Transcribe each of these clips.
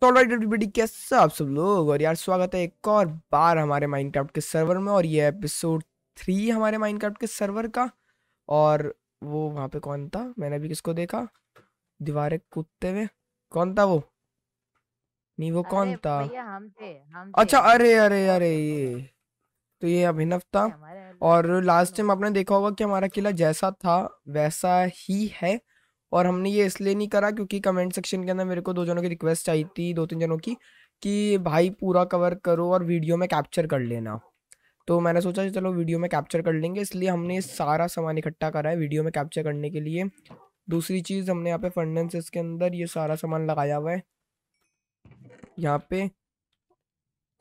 तो राइट आप सब लोग और यार स्वागत है एक और बार हमारे माइनक्राफ्ट के सर्वर में और ये एपिसोड थ्री हमारे माइनक्राफ्ट के सर्वर का और वो वहाँ पे कौन था मैंने भी किसको देखा दीवारे कूदते हुए कौन था वो नहीं वो कौन था हम थे, हम थे। अच्छा अरे अरे अरे ये तो ये अभिनव था और लास्ट टाइम आपने देखा होगा कि हमारा किला जैसा था वैसा ही है और हमने ये इसलिए नहीं करा क्योंकि कमेंट सेक्शन के अंदर मेरे को दो जनों की रिक्वेस्ट आई थी दो तीन जनों की कि भाई पूरा कवर करो और वीडियो में कैप्चर कर लेना तो मैंने सोचा चलो वीडियो में कैप्चर कर लेंगे इसलिए हमने सारा सामान इकट्ठा करा है वीडियो में कैप्चर करने के लिए दूसरी चीज़ हमने यहाँ पे फंडेंस के अंदर ये सारा सामान लगाया हुआ है यहाँ पे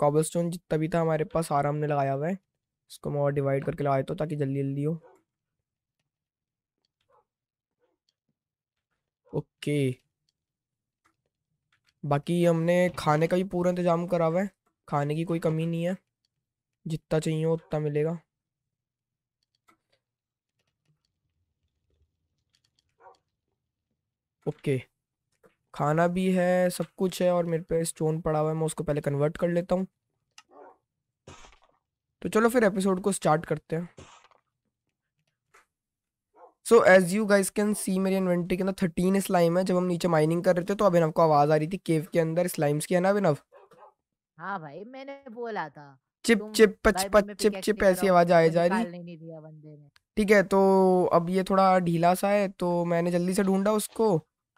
कॉबल स्टोन जितना भी था हमारे पास सारा हमने लगाया हुआ है इसको हम और डिवाइड करके लगाए तो ताकि जल्दी जल्दी हो ओके बाकी हमने खाने का भी पूरा इंतज़ाम करा हुआ है खाने की कोई कमी नहीं है जितना चाहिए उतना मिलेगा ओके खाना भी है सब कुछ है और मेरे पे स्टोन पड़ा हुआ है मैं उसको पहले कन्वर्ट कर लेता हूँ तो चलो फिर एपिसोड को स्टार्ट करते हैं so as you guys can see मेरी इन्वेंट्री के अंदर थर्टीन स्लाइम है जब हम नीचे माइनिंग कर रहे थे तो अभिनव को आवाज आ रही थी केव के अंदर स्लाइम्स की है ना अभिनव हाँ भाई मैंने बोला था चिप चिप पच पच चिप चिप ऐसी आवाज आए जा रही ठीक है तो अब ये थोड़ा ढीला सा है तो मैंने जल्दी से ढूंढा उसको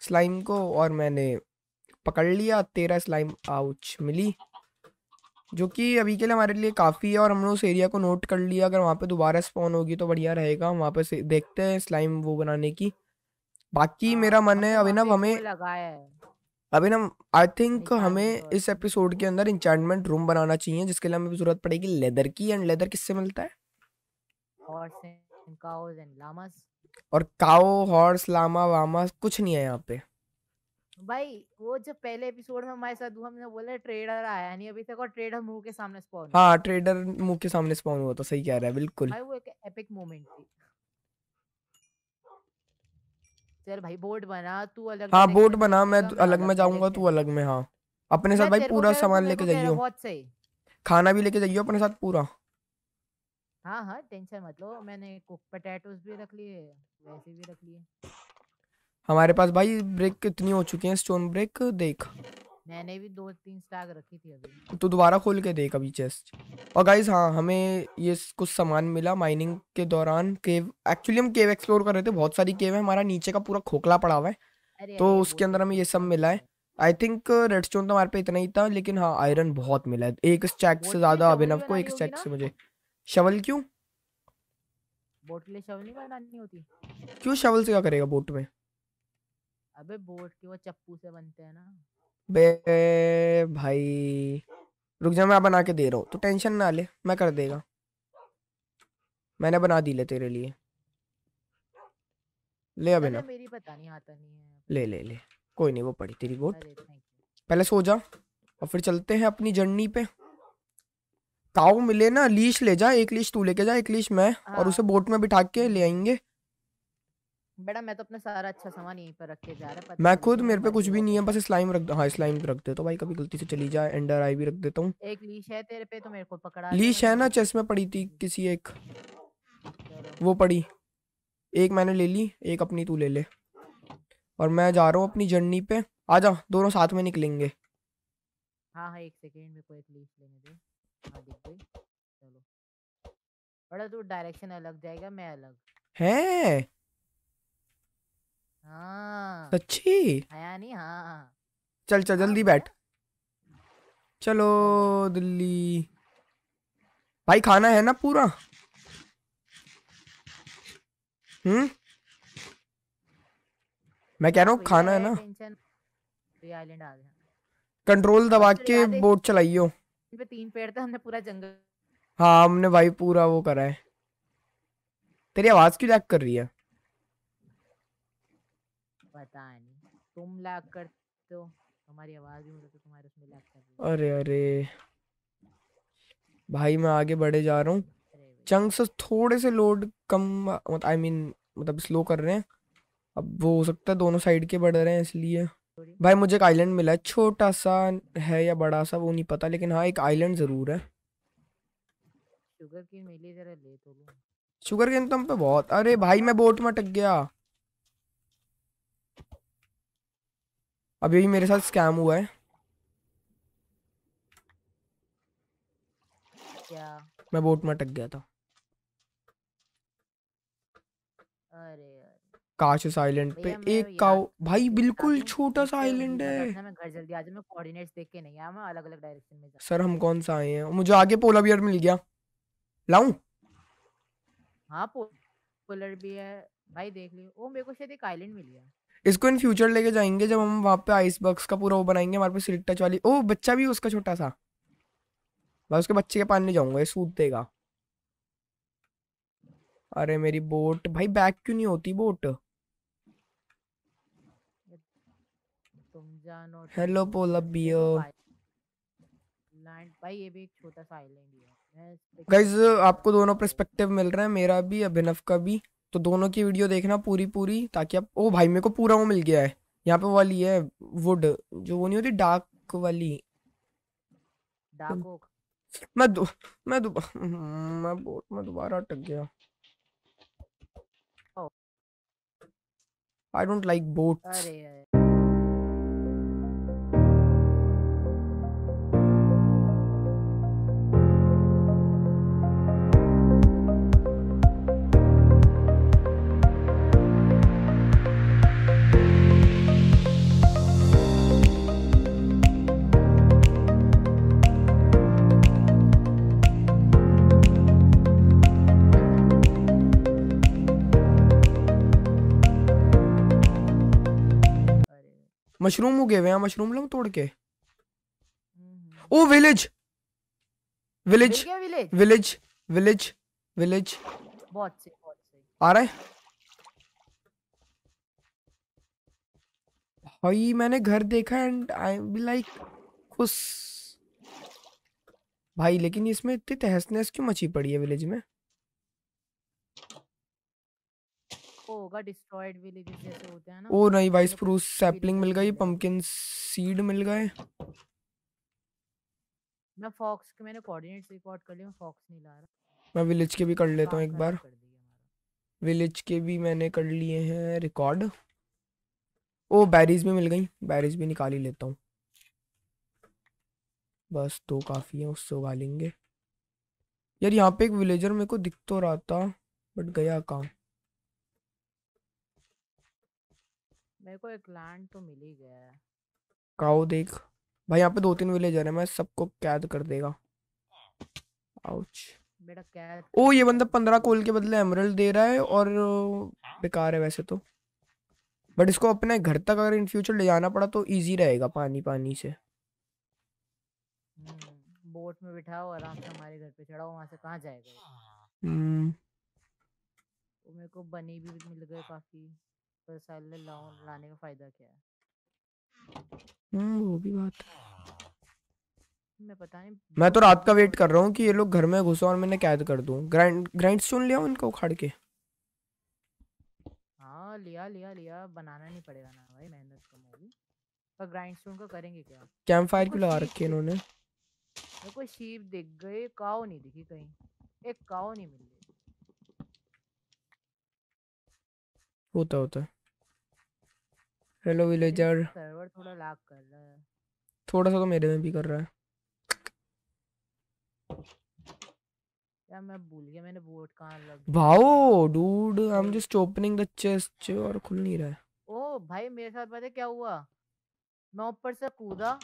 स्लाइम को और मैंने पकड़ लिया तेरा स्लाइम आउच मिली जो कि अभी के लिए हमारे लिए काफ़ी है और हमने उस एरिया को नोट कर लिया अगर वहाँ पे दोबारा स्पॉन होगी तो बढ़िया रहेगा हम वहाँ पे देखते हैं स्लाइम वो बनाने की बाकी आ, हाँ, मेरा मन है अभिनव तो हमें अभी ना आई थिंक हमें इस एपिसोड के अंदर इंचमेंट रूम बनाना चाहिए जिसके लिए हमें जरूरत पड़ेगी लेदर की एंड लेदर किससे मिलता है और काओ हॉर्स लामा वामा कुछ नहीं है यहाँ पे भाई वो जो पहले एपिसोड में हमारे साथ हुआ हमने बोला ट्रेडर आया नहीं अभी तक और ट्रेडर मुंह के सामने स्पॉन हां ट्रेडर मुंह के सामने स्पॉन हुआ तो सही कह रहा है बिल्कुल भाई वो एक एपिक मोमेंट थी चल भाई बोट बना तू अलग हां बोट बना मैं अलग में जाऊंगा तू अलग में हां अपने साथ भाई पूरा सामान लेके जाइयो बहुत सही खाना भी लेके जाइयो अपने साथ पूरा हां हां टेंशन मत लो मैंने कुक पोटैटोस भी रख लिए वैसे भी रख लिए हमारे पास भाई ब्रेक कितनी हो चुकी है स्टोन ब्रेक देख मैंने भी दो तीन स्टैग रखी थी अभी तो दोबारा खोल के देख अभी चेस्ट और गाइज हाँ हमें ये कुछ सामान मिला माइनिंग के दौरान केव एक्चुअली हम केव एक्सप्लोर कर रहे थे बहुत सारी केव है हमारा नीचे का पूरा खोखला पड़ा हुआ है तो उसके अंदर तो हमें ये सब मिला है आई थिंक रेड स्टोन तो हमारे पे इतना ही था लेकिन हाँ आयरन बहुत मिला है एक स्टैक से ज्यादा अभिनव को एक स्टैक से मुझे शवल क्यों बोट ले शवल नहीं बनानी होती क्यों शवल से क्या करेगा बोट में अबे बोर्ड के वो चप्पू से बनते हैं ना बे भाई रुक जा मैं बना के दे रहा हूँ तू टेंशन ना ले मैं कर देगा मैंने बना दी ले तेरे लिए ले अबे ना मेरी पता नहीं आता नहीं है ले ले ले कोई नहीं वो पड़ी तेरी बोट पहले सो जा और फिर चलते हैं अपनी जर्नी पे काऊ मिले ना लीश ले जा एक लीश तू लेके जा एक लीश मैं हाँ। और उसे हाँ। बोट में बिठा के ले आएंगे मैडम मैं तो अपना सारा अच्छा सामान यहीं पर रख के जा रहा मैं खुद मेरे पे कुछ भी नहीं है बस स्लाइम रख हाँ स्लाइम रख दे तो भाई कभी गलती से चली जाए एंडर आई भी रख देता हूँ एक लीश है तेरे पे तो मेरे को पकड़ा लीश है ना चेस में पड़ी थी किसी एक वो पड़ी एक मैंने ले ली एक अपनी तू ले ले और मैं जा रहा हूँ अपनी जर्नी पे आ जा दोनों साथ में निकलेंगे हाँ हाँ एक सेकेंड मेरे को एक लीफ लेने दे हाँ दिख गई चलो बड़ा तू तो डायरेक्शन अलग जाएगा मैं अलग है हाँ। सच्ची आया नहीं हाँ, हाँ। चल चल जल्दी बैठ चलो दिल्ली भाई खाना है ना पूरा हम्म मैं कह रहा हूँ खाना है ना कंट्रोल दबा के बोट चलाइयो तीन पेड़ थे हमने पूरा जंगल हाँ हमने भाई पूरा वो करा है तेरी आवाज क्यों लैग कर रही है पता नहीं तुम लैग करते हो हमारी आवाज भी मतलब तुम्हारे उसमें लैग कर रही है अरे अरे भाई मैं आगे बढ़े जा रहा हूँ चंक्स थोड़े से लोड कम मतलब आई मीन मतलब स्लो कर रहे हैं अब वो हो सकता है दोनों साइड के बढ़ रहे हैं इसलिए भाई मुझे एक आइलैंड मिला है छोटा सा है या बड़ा सा वो नहीं पता लेकिन हाँ एक आइलैंड जरूर है शुगर केन मिली जरा ले तो शुगर केन तो हम पे बहुत अरे भाई मैं बोट में अटक गया अभी मेरे साथ स्कैम हुआ है क्या मैं बोट में अटक गया था अरे काश इस आइलैंड पे एक काओ भाई बिल्कुल छोटा सा आइलैंड है सर हम कौन सा आए हैं मुझे आगे पोलर बियर मिल गया लाऊं हाँ पोलर बियर भाई देख लियो ओ मेरे को शायद एक आइलैंड मिल गया इसको इन फ्यूचर लेके जाएंगे जब हम वहाँ पे आइस बॉक्स का पूरा वो बनाएंगे हमारे पे सिल्क टच वाली ओ बच्चा भी उसका छोटा सा मैं उसके बच्चे के पास नहीं जाऊंगा ये सूट देगा अरे मेरी बोट भाई बैक क्यों नहीं होती बोट हेलो पोला बियो भाई ये भी एक छोटा सा आइलैंड है गाइस आपको दोनों पर्सपेक्टिव मिल रहा है मेरा भी अभिनव का भी तो दोनों की वीडियो देखना पूरी पूरी ताकि आप ओ भाई मेरे को पूरा वो मिल गया है यहाँ पे वाली है वुड जो वो नहीं होती डार्क वाली मैं दु, मैं दु, मैं बोट मैं दोबारा अटक गया आई डोंट लाइक बोट्स अरे मशरूम उगे हुए हैं मशरूम लाऊं तोड़ के हम्म। ओ village village village village village बहुत से बहुत से आ रहा है भाई मैंने घर देखा एंड आई बी लाइक खुश भाई लेकिन इसमें इतनी तहस नहस क्यों मची पड़ी है विलेज में होगा डिस्ट्रॉयड विलेजेस जैसे होते हैं ना ओ नहीं भाई स्प्रूस सैपलिंग मिल गई पंपकिन सीड मिल गए मैं फॉक्स के मैंने कोऑर्डिनेट्स रिकॉर्ड कर लिए मैं फॉक्स नहीं ला रहा मैं विलेज के भी कर लेता हूं एक बार विलेज के भी मैंने कर लिए हैं रिकॉर्ड ओ बैरीज भी मिल गई बैरीज भी निकाल ही लेता हूँ बस दो तो काफ़ी है उससे उगा लेंगे यार यहाँ पे एक विलेजर मेरे को दिख तो रहा था बट गया कहाँ मेरे को एक लैंड तो मिल ही गया है काओ देख भाई यहाँ पे दो तीन विलेजर है मैं सबको कैद कर देगा आउच मेरा कैद ओ ये बंदा पंद्रह कोल के बदले एमरल दे रहा है और हाँ। बेकार है वैसे तो बट इसको अपने घर तक अगर इन फ्यूचर ले जाना पड़ा तो इजी रहेगा पानी पानी से बोट हम्म, में बिठाओ आराम से हमारे घर पे चढ़ाओ वहां से कहाँ जाएगा हम्म तो मेरे को बनी भी मिल गए काफी पर साले लाउन हाँ। लाने का फायदा क्या है हम्म वो भी बात है मैं पता नहीं मैं तो रात का वेट कर रहा हूँ कि ये लोग घर में घुसो और मैंने कैद कर दूँ ग्राइंड ग्राइंड स्टोन लिया आऊँ उखाड़ के हाँ लिया लिया लिया बनाना नहीं पड़ेगा ना भाई मेहनत कम होगी पर ग्राइंड स्टोन का करेंगे क्या कैंप फायर क्यों लगा रखी है इन्होंने मेरे को शीप दिख गए काओ नहीं दिखी कहीं एक काओ नहीं मिली होता होता है हेलो विलेजर सर्वर थोड़ा लैग कर रहा है थोड़ा सा तो मेरे में भी कर रहा है यार मैं भूल गया मैंने बोर्ड कहां लग भाओ dude I am just opening the chest और खुल नहीं रहा है ओ भाई मेरे साथ पता क्या हुआ मैं ऊपर से कूदा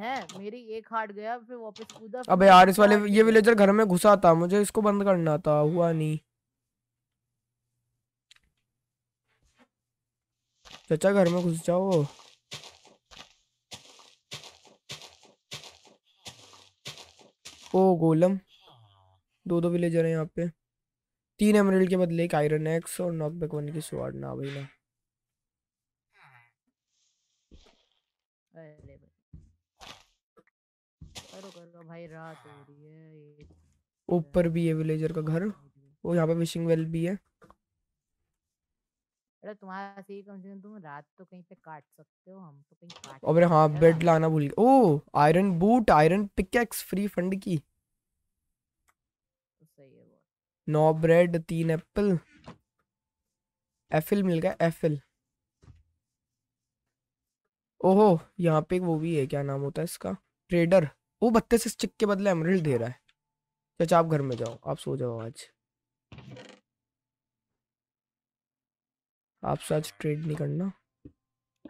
है मेरी एक हार्ट गया फिर वापस कूदा अबे यार इस वाले ये विलेजर घर में घुसा था मुझे इसको बंद करना था हुआ नहीं चाचा घर में घुस जाओ ओ गोलम दो दो विलेजर हैं यहाँ पे तीन एमरेल्ड के बदले एक आयरन एक्स और नॉक बैक वन की स्वाड ना भाई ना ऊपर भी है विलेजर का घर और यहाँ पे विशिंग वेल भी है अरे तुम्हारा सही कम से कम तुम रात तो कहीं पे काट सकते हो हम तो कहीं काट अबे हाँ बेड लाना भूल गए ओ आयरन बूट आयरन पिकैक्स फ्री फंड की तो नौ ब्रेड तीन एप्पल एफिल मिल गया एफिल ओहो यहाँ पे वो भी है क्या नाम होता है इसका ट्रेडर वो बत्तीस इस चिक के बदले एमरल्ड दे अच्छा। रहा है चाचा आप घर में जाओ आप सो जाओ आज आप साथ ट्रेड नहीं करना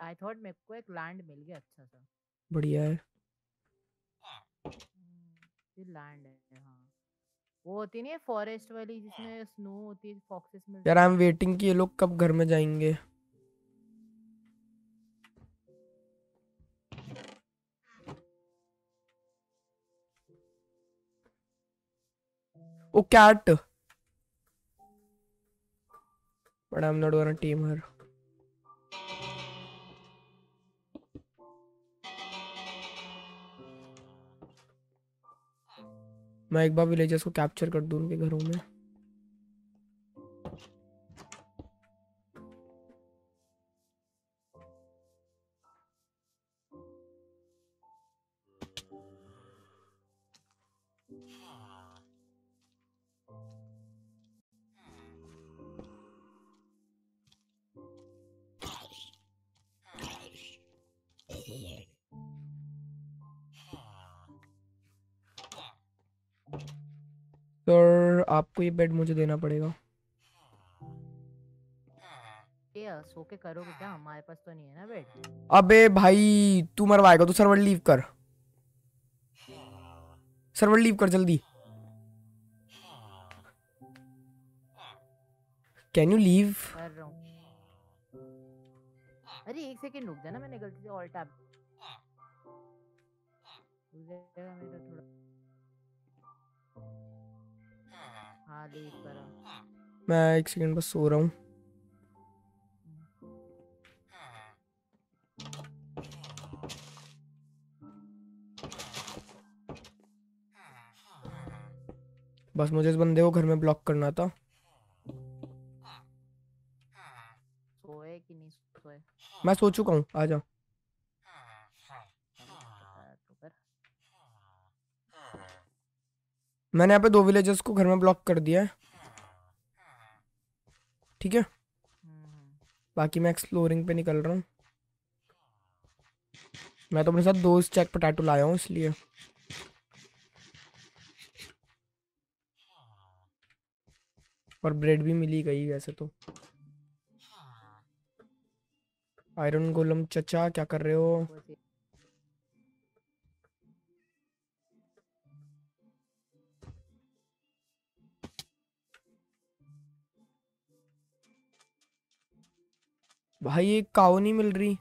आई थॉट मेरे को एक लैंड मिल गया अच्छा सा बढ़िया है हम्म, ये लैंड है हाँ वो होती नहीं है फॉरेस्ट वाली जिसमें स्नो होती है फॉक्सेस में यार आई एम वेटिंग कि ये लोग कब घर में जाएंगे ओ cat but I'm not gonna team her. मैं एक बार विलेजर्स को कैप्चर कर दूँ उनके घरों में आपको ये बेड मुझे देना पड़ेगा तो अबे भाई तू मरवाएगा तू सर्वर लीव कर सर्वर लीव कर जल्दी कैन यू लीव अरे एक सेकंड रुक जाना मैंने गलती से ऑल टैब मैं एक सेकंड बस सो रहा हूँ बस मुझे इस बंदे को घर में ब्लॉक करना था सोए कि नहीं सोए मैं सो चुका हूँ आ जाओ मैंने यहाँ पे दो विलेजर्स को घर में ब्लॉक कर दिया है ठीक है बाकी मैं एक्सप्लोरिंग पे निकल रहा हूँ मैं तो अपने साथ दो चेक पटाटो लाया हूँ इसलिए और ब्रेड भी मिली गई वैसे तो आयरन गोलम चचा क्या कर रहे हो भाई एक काओ नहीं मिल रही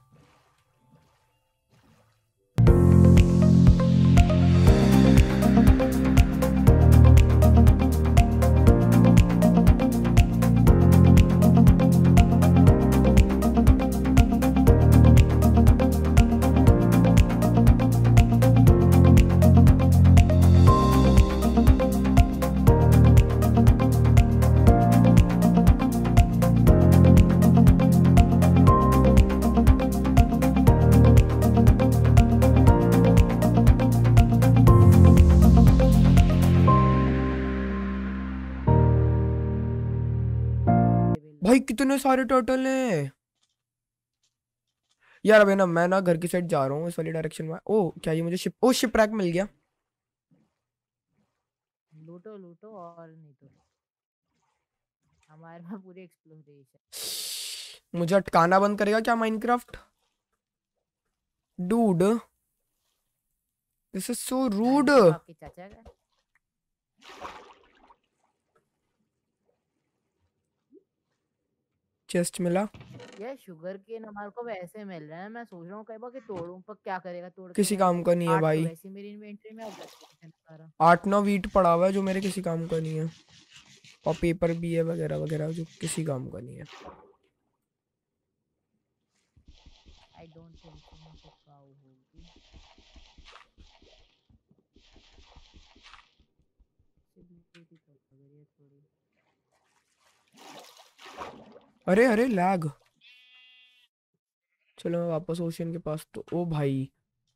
कितने सारे टर्टल हैं यार अभी ना मैं ना घर की साइड जा रहा हूँ इस वाली डायरेक्शन में ओ क्या ये मुझे शिप ओ शिप रैक मिल गया लूटो लूटो और नहीं तो हमारे पास पूरी एक्सप्लोरेशन मुझे अटकाना बंद करेगा क्या Minecraft dude this is so rude आपके चाचा का चेस्ट मिला ये शुगर के नमार को वैसे मिल रहा है मैं सोच रहा हूँ कई बार कि तोड़ूं पर क्या करेगा तोड़ किसी काम का नहीं है तो भाई वैसे मेरी इन्वेंटरी में अब आठ नौ वीट पड़ा हुआ है जो मेरे किसी काम का नहीं है और पेपर भी है वगैरह वगैरह जो किसी काम का नहीं है आई डोंट थिंक अरे अरे लैग चलो मैं वापस ओशियन के पास तो ओ भाई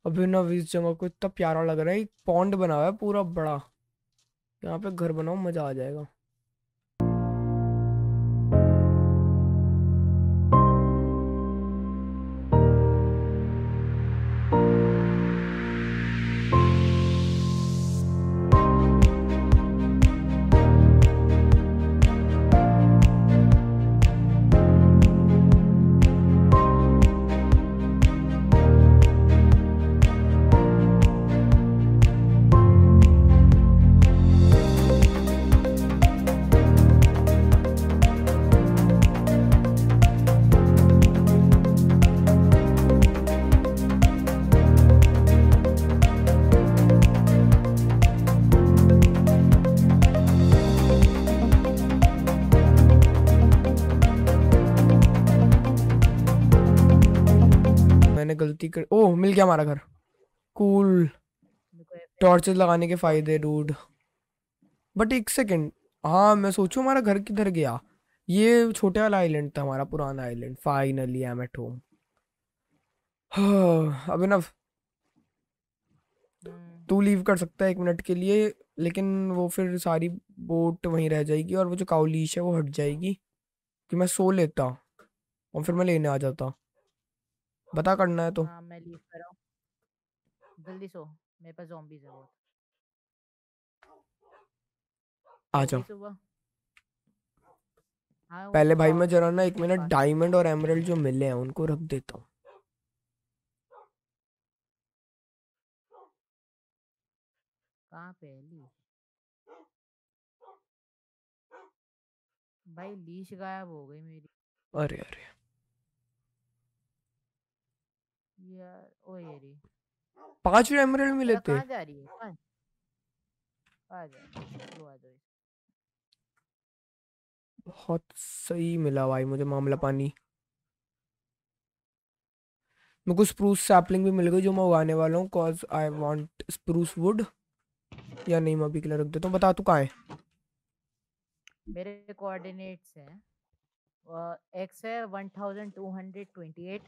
अभी ना इस जगह को इतना प्यारा लग रहा है एक पॉन्ड बना हुआ है पूरा बड़ा यहाँ पे घर बनाओ मजा आ जाएगा गलती कर ओ मिल गया हमारा घर कूल टॉर्चेस लगाने के फायदे डूड बट एक सेकेंड हाँ मैं सोचू हमारा घर किधर गया ये छोटे वाला आइलैंड था हमारा पुराना island finally I am at home अब ना hmm. तू लीव कर सकता है एक मिनट के लिए लेकिन वो फिर सारी बोट वहीं रह जाएगी और वो जो काउलीश है वो हट जाएगी कि मैं सो लेता और फिर मैं लेने आ जाता हूँ बता करना है तो हाँ मैं लीव कर रहा हूँ जल्दी सो मेरे पास है बहुत आ जाओ हाँ, पहले तो भाई मैं जरा ना एक मिनट डायमंड और एमरल्ड जो मिले हैं उनको रख देता हूँ कहाँ पे भाई लीश गायब हो गई मेरी अरे अरे पांच एमराल्ड मिले थे जा रही है बहुत सही मिला भाई मुझे मामला पानी मेरे को स्प्रूस सैपलिंग भी मिल गई जो मैं उगाने वाला हूँ cause I want spruce wood या नहीं मैं अभी के लिए रख देता हूँ बता तू कहा है मेरे कोऑर्डिनेट्स हैं एक सेकेंड एक एक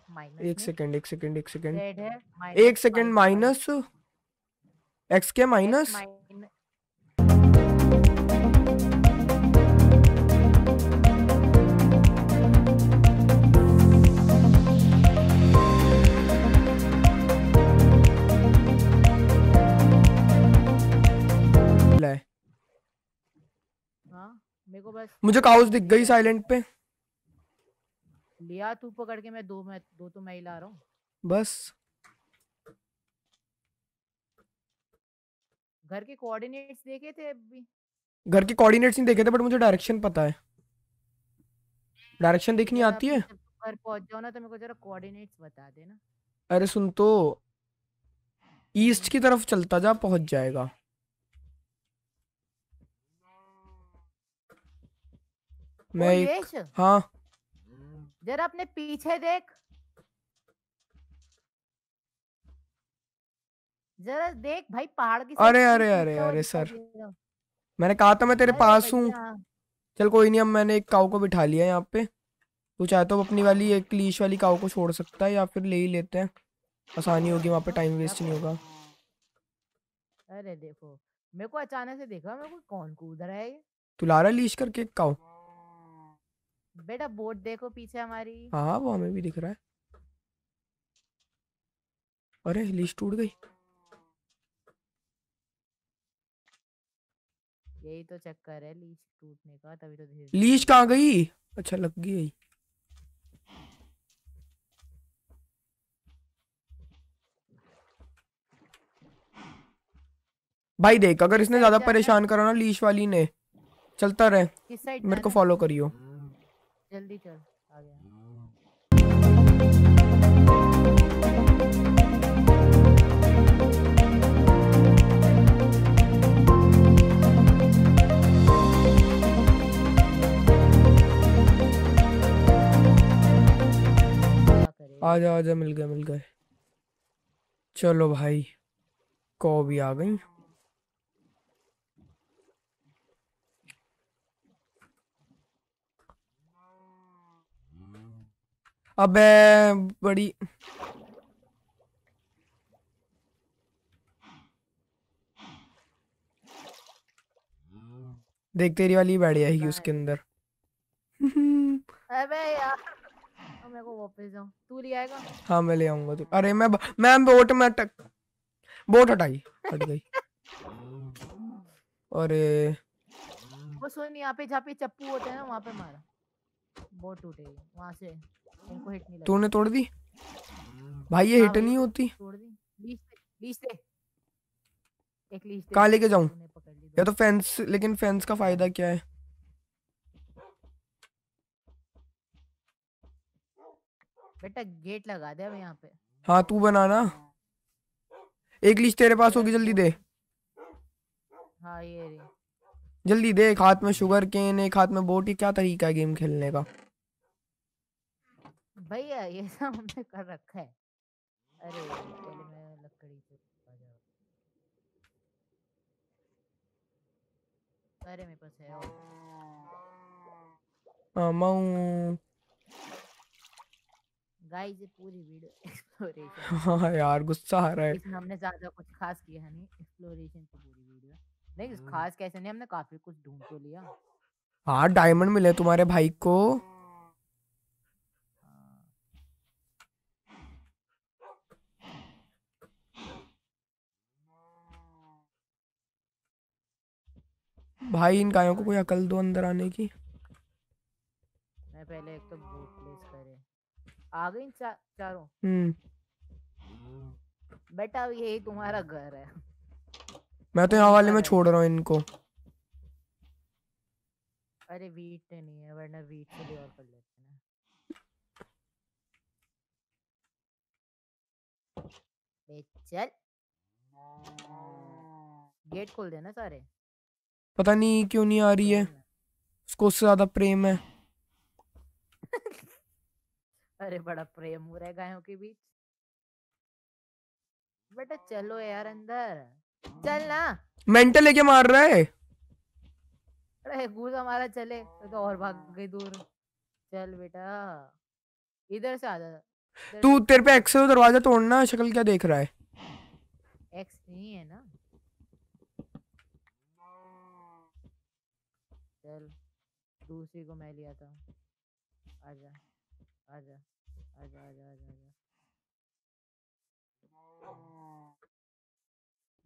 एक माइनस एक्स के माइनस बस मुझे काउस दिख गई साइलेंट पे लिया तू पकड़ के मैं दो मैं दो तो मैं ही ला रहा हूँ बस घर के कोऑर्डिनेट्स देखे थे अभी घर के कोऑर्डिनेट्स नहीं देखे थे बट मुझे डायरेक्शन पता है डायरेक्शन देखनी आती है घर पहुंच जाओ ना तो मेरे को जरा कोऑर्डिनेट्स बता देना अरे सुन तो ईस्ट की तरफ चलता जा पहुंच जाएगा मैं एक हाँ जरा अपने पीछे देख जरा देख भाई पहाड़ की अरे अरे अरे अरे सर मैंने कहा था मैं तेरे पास हूँ चल कोई नहीं अब मैंने एक काउ को बिठा लिया यहाँ पे तू चाहे तो अपनी वाली एक लीश वाली काउ को छोड़ सकता है या फिर ले ही लेते हैं आसानी होगी वहाँ पे टाइम वेस्ट नहीं होगा अरे देखो मेरे को अचानक से देखा मेरे को कौन कूद रहा है तू ला रहा लीश करके काऊ बेटा बोट देखो पीछे हमारी हाँ वो हमें भी दिख रहा है अरे लिस्ट टूट गई यही तो चक्कर है लीच टूटने का तभी तो धीरे लीच कहाँ गई अच्छा लग गई भाई देख अगर इसने ज्यादा परेशान करा ना लीच वाली ने चलता रहे मेरे को फॉलो करियो जल्दी चल आ गया आजा जा आ जा मिल गए मिल गए चलो भाई भी आ गई अबे बड़ी देख तेरी वाली बैठ जाएगी उसके अंदर अबे यार मेरे को वापस जाऊं तू ले आएगा हां मैं ले आऊंगा तू अरे मैं मैं बोट में अटक बोट हटाई हट गई अरे वो सुन यहाँ पे जहाँ पे चप्पू होते हैं ना वहाँ पे मारा बोट टूटेगी वहाँ से तूने तोड़ दी हाँ, भाई ये हिट हाँ, नहीं होती कहा लेके जाऊं या तो फेंस लेकिन फेंस का फायदा हाँ। क्या है बेटा गेट लगा दे अब यहाँ पे हाँ तू बनाना एक लीच तेरे पास होगी जल्दी दे हाँ ये जल्दी देख हाथ में शुगर केन एक हाथ में बोटी क्या तरीका है गेम खेलने का भैया ये सब हमने कर रखा है अरे पहले मैं लकड़ी से आ जाओ अरे मेरे पास है गाइस ये पूरी वीडियो एक्सप्लोरेशन हां यार गुस्सा आ रहा है इसमें हमने ज्यादा कुछ खास किया है नहीं एक्सप्लोरेशन की पूरी वीडियो नहीं हम्म। खास कैसे नहीं हमने काफी कुछ ढूंढ तो लिया हाँ डायमंड मिले तुम्हारे भाई को भाई इन गायों को कोई अकल दो अंदर आने की मैं पहले एक तो बूट प्लेस करे आ चा, चारों हम्म बेटा यही तुम्हारा घर है मैं तो यहाँ वाले में छोड़ रहा हूँ इनको अरे वीट तो नहीं है वरना वीट से भी और कर लेते हैं चल गेट खोल देना सारे पता नहीं क्यों नहीं आ रही है उसको उससे ज्यादा प्रेम है अरे बड़ा प्रेम हो रहा है गायों के बीच बेटा चलो यार अंदर चल ना मेंटल लेके मार रहा है अरे गूज हमारा चले तो, तो और भाग गई दूर चल बेटा इधर से आ जा तू तेरे पे एक्स तो दरवाजा तोड़ना शक्ल क्या देख रहा है एक्स नहीं है ना चल दूसरी को मैं लिया था आजा आजा आजा आजा आजा आजा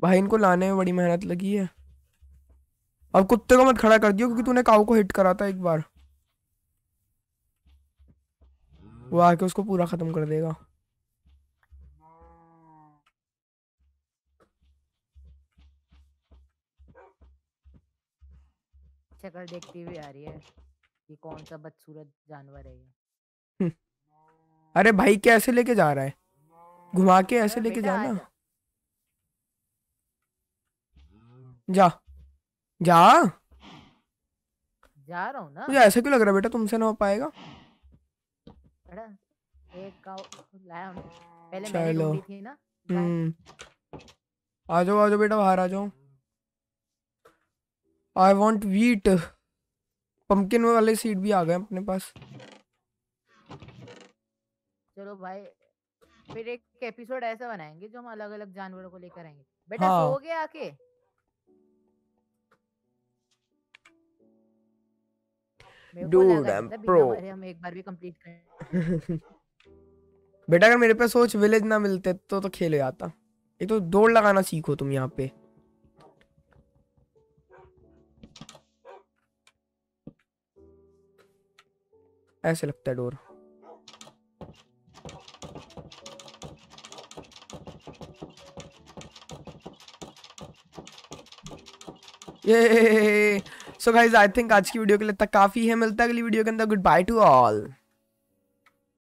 भाई इनको लाने में बड़ी मेहनत लगी है अब कुत्ते को मत खड़ा कर दियो क्योंकि तूने काऊ को हिट करा था एक बार वो आके उसको पूरा खत्म कर देगा जानवर देखती हुई आ रही है कि कौन सा बदसूरत जानवर है ये अरे भाई कैसे लेके जा रहा है घुमा के ऐसे लेके जाना जा जा जा रहा हूँ ना मुझे ऐसा क्यों लग रहा है बेटा तुमसे ना हो पाएगा पहले हम्म आ जाओ आ जाओ बेटा बाहर आ जाओ आई वॉन्ट वीट पम्पकिन वाले सीड भी आ गए अपने पास चलो भाई फिर एक एपिसोड ऐसा बनाएंगे जो हम अलग अलग जानवरों को लेकर आएंगे बेटा हाँ। सो गया आके Dude, I'm मतलब pro. हम एक बार भी कंप्लीट करें बेटा अगर मेरे पे सोच विलेज ना मिलते तो तो खेल जाता ये तो दौड़ लगाना सीखो तुम यहाँ पे ऐसे लगता है डोर ये सो गाइज आई थिंक आज की वीडियो के लिए तक काफ़ी है मिलता है अगली वीडियो के अंदर गुड बाय टू ऑल